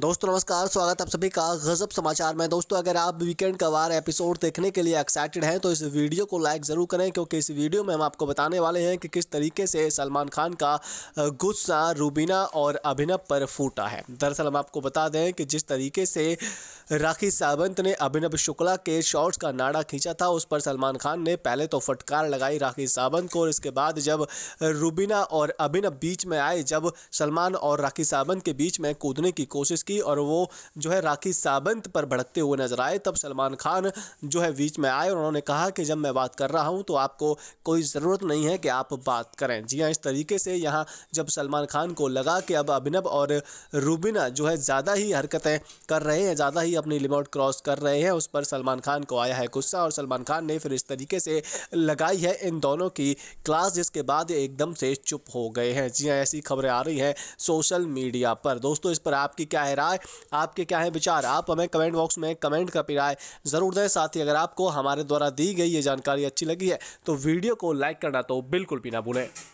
दोस्तों नमस्कार स्वागत आप सभी का गजब समाचार में दोस्तों अगर आप वीकेंड का वार एपिसोड देखने के लिए एक्साइटेड हैं तो इस वीडियो को लाइक ज़रूर करें क्योंकि इस वीडियो में हम आपको बताने वाले हैं कि किस तरीके से सलमान खान का गुस्सा रूबीना और अभिनव पर फूटा है दरअसल हम आपको बता दें कि जिस तरीके से राखी सावंत ने अभिनव शुक्ला के शॉर्ट्स का नाड़ा खींचा था उस पर सलमान खान ने पहले तो फटकार लगाई राखी सावंत को और इसके बाद जब रूबीना और अभिनव बीच में आए जब सलमान और राखी सावंत के बीच में कूदने की कोशिश की और वो जो है राखी सावंत पर भड़कते हुए नजर आए तब सलमान खान जो है बीच में आए और उन्होंने कहा कि जब मैं बात कर रहा हूँ तो आपको कोई ज़रूरत नहीं है कि आप बात करें जी हाँ इस तरीके से यहाँ जब सलमान खान को लगा कि अब अभिनव और रूबीना जो है ज़्यादा ही हरकतें कर रहे हैं ज़्यादा ही अपनी लिमिट क्रॉस कर रहे हैं उस पर सलमान खान को आया है गुस्सा और सलमान खान ने फिर इस तरीके से लगाई है इन दोनों की क्लास जिसके बाद एकदम से चुप हो गए हैं जी हाँ ऐसी खबरें आ रही हैं सोशल मीडिया पर दोस्तों इस पर आपकी क्या है राय आपके क्या है विचार आप हमें कमेंट बॉक्स में कमेंट का राय ज़रूर दें साथ ही अगर आपको हमारे द्वारा दी गई ये जानकारी अच्छी लगी है तो वीडियो को लाइक करना तो बिल्कुल भी ना भूलें